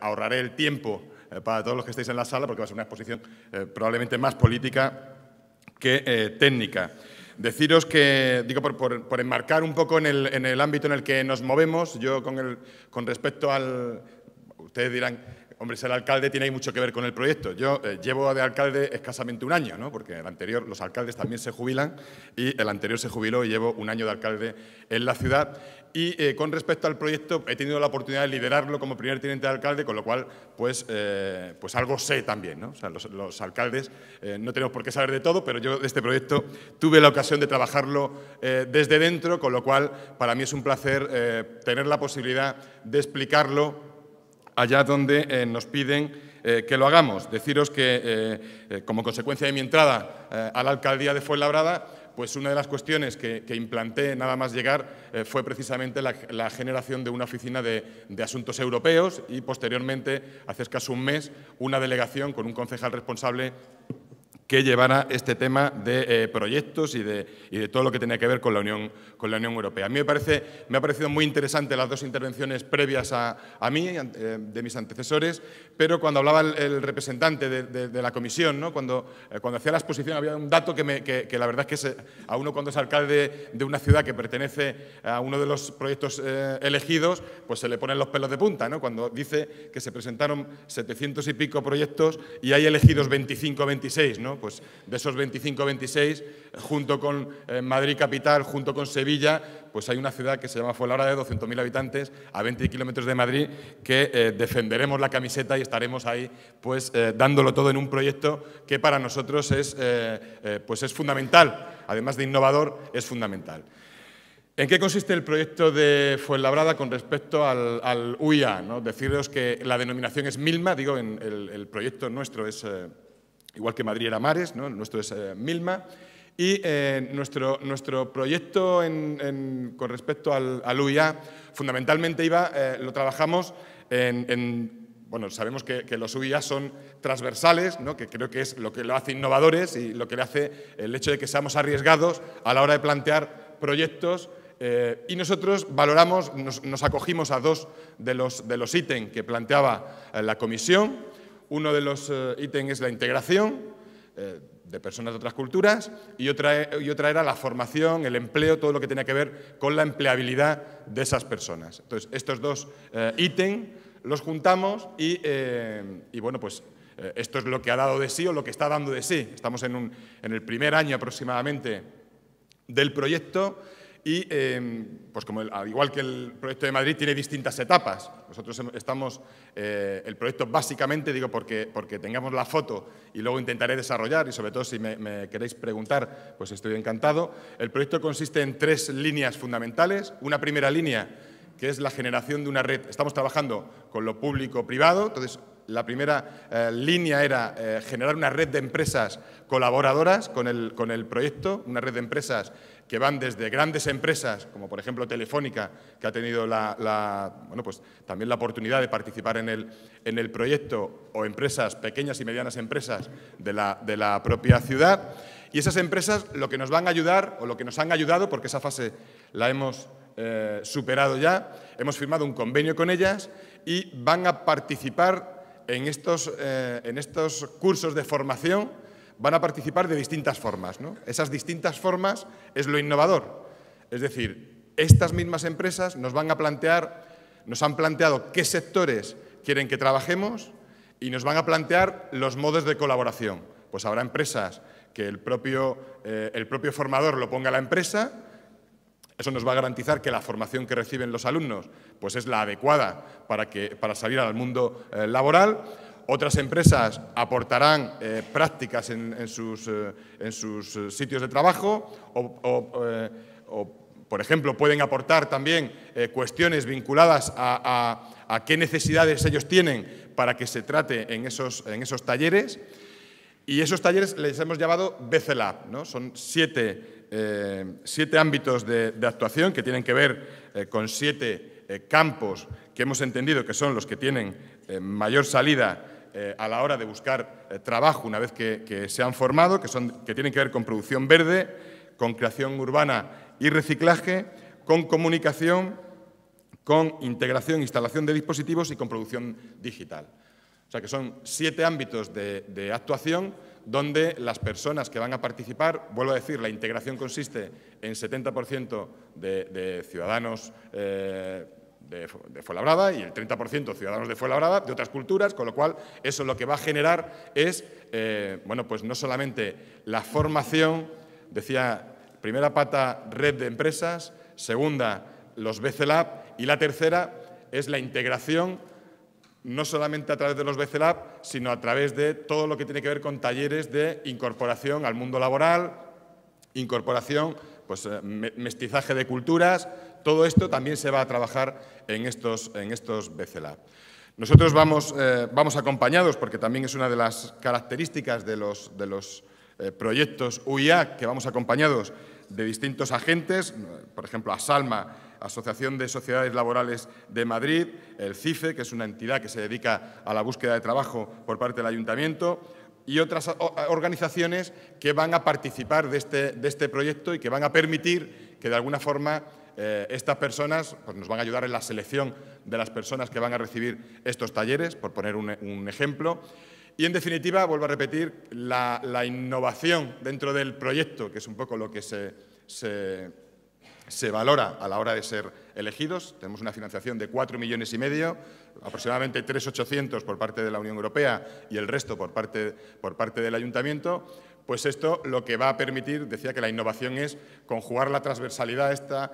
ahorraré el tiempo eh, para todos los que estáis en la sala, porque va a ser una exposición eh, probablemente más política que eh, técnica. Deciros que, digo, por, enmarcar un poco en el, en el, ámbito en el que nos movemos, yo con, el, con respecto al... Ustedes dirán, Hombre, ser alcalde tiene mucho que ver con el proyecto. Yo eh, llevo de alcalde escasamente un año, ¿no? porque el anterior, los alcaldes también se jubilan y el anterior se jubiló y llevo un año de alcalde en la ciudad. Y eh, con respecto al proyecto, he tenido la oportunidad de liderarlo como primer teniente de alcalde, con lo cual, pues, eh, pues algo sé también. los, los, alcaldes no tenemos por qué saber de todo, pero yo de este proyecto tuve la ocasión de trabajarlo desde dentro, con lo cual, para mí es un placer tener la posibilidad de explicarlo allá donde eh, nos piden eh, que lo hagamos. Deciros que, eh, como consecuencia de mi entrada a la alcaldía de Fuenlabrada, pues una de las cuestiones que, implanté nada más llegar fue precisamente la, generación de una oficina de, asuntos europeos y posteriormente, hace escaso un mes, una delegación con un concejal responsable que llevara este tema de eh, proyectos y de, todo lo que tenía que ver con la, Unión, con la Unión Europea. A mí me, parece, me ha parecido muy interesante las dos intervenciones previas a, mí, eh, de mis antecesores, pero cuando hablaba el, representante de, la comisión, cuando, eh, cuando hacía la exposición había un dato que, me, que, la verdad es que a uno cuando es alcalde de una ciudad que pertenece a uno de los proyectos elegidos, pues se le ponen los pelos de punta, ¿no? cuando dice que se presentaron 700 y pico proyectos y hay elegidos 25 o 26, ¿no? Pues, de esos 25 26, junto con eh, Madrid capital, junto con Sevilla, pues hay una ciudad que se llama Fuenlabrada de 200.000 habitantes a 20 kilómetros de Madrid que eh, defenderemos la camiseta y estaremos ahí pues eh, dándolo todo en un proyecto que para nosotros es, pues es fundamental, además de innovador, es fundamental. ¿En qué consiste el proyecto de Fuenlabrada con respecto al, UIA? ¿no? Deciros que la denominación es MILMA, digo, el, proyecto nuestro es igual que Madrid era Mares, ¿no? nuestro es eh, Milma. Y eh, nuestro, nuestro proyecto con respecto al, UIA, fundamentalmente iba, eh, lo trabajamos en, bueno, sabemos que, los UIA son transversales, ¿no? que creo que es lo que lo hace innovadores y lo que le hace el hecho de que seamos arriesgados a la hora de plantear proyectos. y nosotros valoramos, nos, acogimos a dos de los, de los ítems que planteaba la comisión, uno de los eh, ítems es la integración eh, de personas de otras culturas y otra, e, y otra era la formación, el empleo, todo lo que tenía que ver con la empleabilidad de esas personas. Entonces, estos dos eh, ítems los juntamos y, bueno, pues esto es lo que ha dado de sí o lo que está dando de sí. Estamos en el primer año aproximadamente del proyecto y, em, pues como al igual que el proyecto de Madrid, tiene distintas etapas. Nosotros em, estamos, eh, el proyecto básicamente, digo, porque, porque tengamos la foto y luego intentaré desarrollar, y sobre todo si me, queréis preguntar, pues estoy encantado. El proyecto consiste en tres líneas fundamentales. Una primera línea, que es la generación de una red. Estamos trabajando con lo público-privado, entonces la primera eh, línea era eh, generar una red de empresas colaboradoras con con el, proyecto, una red de empresas que van desde grandes empresas, como por ejemplo Telefónica, que ha tenido la, bueno, pues, también la oportunidad de participar en el, proyecto, o empresas, pequeñas y medianas empresas de la, propia ciudad. Y esas empresas lo que nos van a ayudar, o lo que nos han ayudado, porque esa fase la hemos eh, superado ya, hemos firmado un convenio con ellas y van a participar en estos, eh, en estos cursos de formación van a participar de distintas formas. ¿no? Esas distintas formas es lo innovador. Es decir, estas mismas empresas nos van a plantear, nos han planteado qué sectores quieren que trabajemos y nos van a plantear los modos de colaboración. Pues habrá empresas que el propio, eh, el propio formador lo ponga a la empresa, eso nos va a garantizar que la formación que reciben los alumnos pues es la adecuada para, que, para salir al mundo eh, laboral. Otras empresas aportarán eh, prácticas en, sus, en, sus, eh, eh, sitios de trabajo o, por ejemplo, pueden aportar también cuestiones vinculadas a, qué necesidades ellos tienen para que se trate en esos, en esos talleres. Y esos talleres les hemos llamado BCLAB, ¿no? son siete, siete ámbitos de, actuación que tienen que ver con siete campos que hemos entendido que son los que tienen mayor salida eh, a la hora de buscar eh, trabajo una vez que, se han formado, que, son, que tienen que ver con producción verde, con creación urbana y reciclaje, con comunicación, con integración, instalación de dispositivos y con producción digital. O sea que son siete ámbitos de, actuación donde las personas que van a participar, vuelvo a decir, la integración consiste en 70% de, ciudadanos eh, de, de Brava y el 30% ciudadanos de Brava de otras culturas, con lo cual eso lo que va a generar es, eh, bueno, pues no solamente la formación, decía, primera pata, red de empresas, segunda, los BCLAP y la tercera es la integración no solamente a través de los BCLAP, sino a través de todo lo que tiene que ver con talleres de incorporación al mundo laboral, incorporación, pues eh, mestizaje de culturas, todo esto también se va a trabajar en estos, en estos BCLAB. Nosotros vamos, eh, vamos acompañados, porque también es una de las características de los, de los eh, proyectos UIA, que vamos acompañados de distintos agentes, por ejemplo, a Salma, Asociación de Sociedades Laborales de Madrid, el CIFE, que es una entidad que se dedica a la búsqueda de trabajo por parte del ayuntamiento, y otras organizaciones que van a participar de este, de este proyecto y que van a permitir que de alguna forma eh, estas personas pues, nos van a ayudar en la selección de las personas que van a recibir estos talleres, por poner un, ejemplo. Y en definitiva, vuelvo a repetir, la, innovación dentro del proyecto, que es un poco lo que se, valora a la hora de ser elegidos. Tenemos una financiación de cuatro millones y medio, aproximadamente 3.800 por parte de la Unión Europea y el resto por parte, por parte del Ayuntamiento. Pues esto lo que va a permitir, decía que la innovación es conjugar la transversalidad esta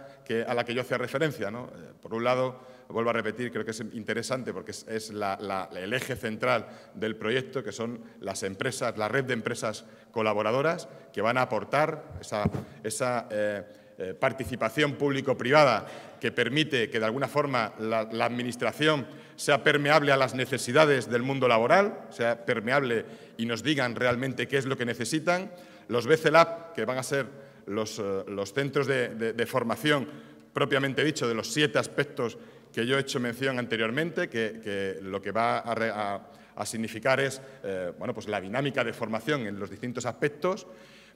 a la que yo hacía referencia. Eh, por un lado, vuelvo a repetir, creo que es interesante porque es, el eje central del proyecto, que son las empresas, la red de empresas colaboradoras que van a aportar esa, esa eh, eh, participación público-privada que permite que de alguna forma la, Administración sea permeable a las necesidades del mundo laboral, sea permeable y nos digan realmente qué es lo que necesitan. Los BCLAP, que van a ser los, eh, centros de, formación propiamente dicho de los siete aspectos que yo he hecho mención anteriormente, que, lo que va a, significar es eh, bueno, pues la dinámica de formación en los distintos aspectos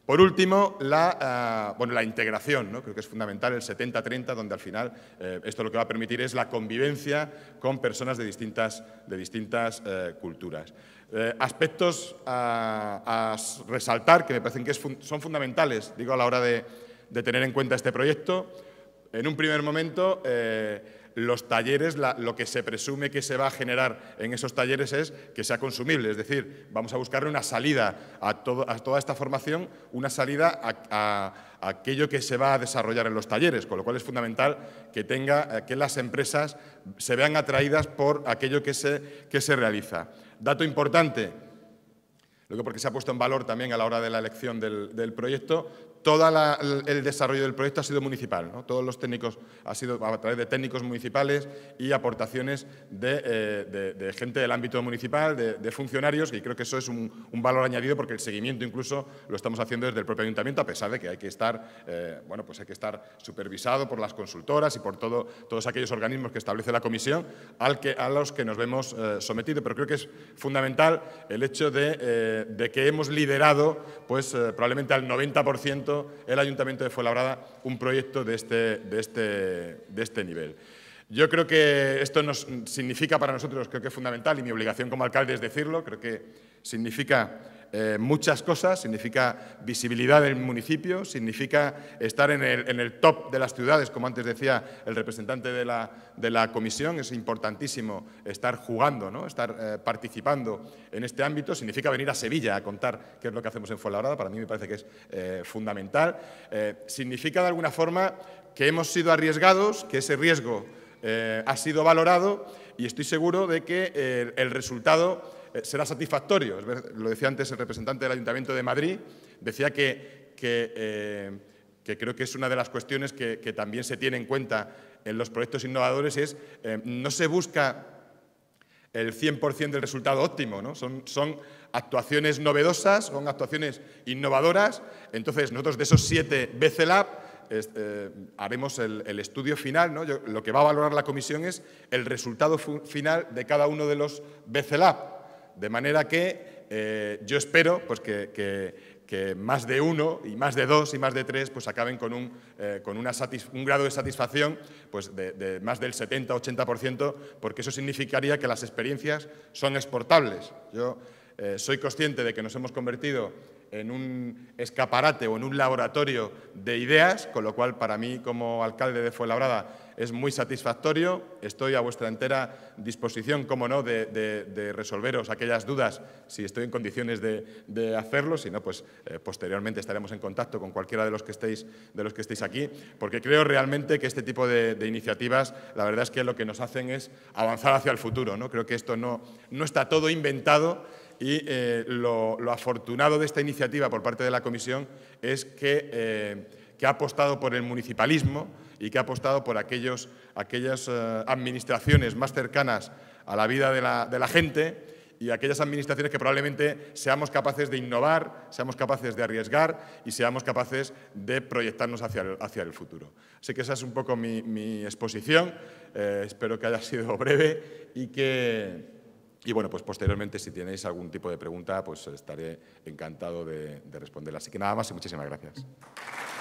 por último, la, eh, integración, creo que es fundamental el 70-30, donde al final eh, esto lo que va a permitir es la convivencia con personas de distintas, de distintas eh, culturas. aspectos a, resaltar que me parecen que son fundamentales, digo, a la hora de, de, tener en cuenta este proyecto. En un primer momento los talleres, lo que se presume que se va a generar en esos talleres es que sea consumible, es decir, vamos a buscarle una salida a, toda esta formación, una salida a, aquello que se va a desarrollar en los talleres, con lo cual es fundamental que, tenga, eh, que las empresas se vean atraídas por aquello que se, realiza. Dato importante, porque se ha puesto en valor también a la hora de la elección del proyecto, todo el desarrollo del proyecto ha sido municipal, ¿no? todos los técnicos ha sido a través de técnicos municipales y aportaciones de, eh, gente del ámbito municipal, de, funcionarios, y creo que eso es un, valor añadido porque el seguimiento incluso lo estamos haciendo desde el propio ayuntamiento, a pesar de que hay que estar, eh, bueno, pues hay que estar supervisado por las consultoras y por todo, todos aquellos organismos que establece la comisión al que, a los que nos vemos sometido. Eh, sometidos. Pero creo que es fundamental el hecho de, que hemos liderado pues, probablemente al 90% el Ayuntamiento de Fuenlabrada un proyecto de este, de este, de este nivel. Yo creo que esto nos significa para nosotros, creo que es fundamental, y mi obligación como alcalde es decirlo, creo que significa eh, muchas cosas, significa visibilidad del municipio, significa estar en el, top de las ciudades, como antes decía el representante de la, comisión, es importantísimo estar jugando, ¿no? estar eh, participando en este ámbito, significa venir a Sevilla a contar qué es lo que hacemos en Fuenlabrada, para mí me parece que es eh, fundamental, significa de alguna forma que hemos sido arriesgados, que ese riesgo ha sido valorado y estoy seguro de que el resultado eh, será satisfactorio. Lo decía antes el representante del Ayuntamiento de Madrid, decía que, que, eh, creo que es una de las cuestiones que, también se tiene en cuenta en los proyectos innovadores, es eh, no se busca el 100% del resultado óptimo, ¿no? son, actuaciones novedosas, son actuaciones innovadoras, entonces nosotros de esos siete BCLAB haremos el, estudio final. ¿no? lo que va a valorar la comisión es el resultado final de cada uno de los BCLAB. De manera que eh, yo espero pues, que, más de uno y más de dos y más de tres pues, acaben con un, eh, grado de satisfacción pues, de, más del 70-80%, porque eso significaría que las experiencias son exportables. Yo eh, soy consciente de que nos hemos convertido en un escaparate o en un laboratorio de ideas, con lo cual para mí como alcalde de Fuenlabrada es muy satisfactorio. Estoy a vuestra entera disposición, como no, de, resolveros aquellas dudas si estoy en condiciones de, hacerlo. Si no, pues eh, posteriormente estaremos en contacto con cualquiera de los que estéis, de los que aquí, porque creo realmente que este tipo de, iniciativas, la verdad es que lo que nos hacen es avanzar hacia el futuro. ¿no? Creo que esto no, no está todo inventado y eh, lo, afortunado de esta iniciativa por parte de la Comisión es que eh, que ha apostado por el municipalismo y que ha apostado por aquellos, aquellas eh, administraciones más cercanas a la vida de la, de la gente y aquellas administraciones que probablemente seamos capaces de innovar, seamos capaces de arriesgar y seamos capaces de proyectarnos hacia el, hacia el futuro. Así que esa es un poco mi, mi exposición. Eh, espero que haya sido breve y que... Y bueno, pues posteriormente, si tenéis algún tipo de pregunta, pues estaré encantado de, de responderla. Así que nada más y muchísimas gracias.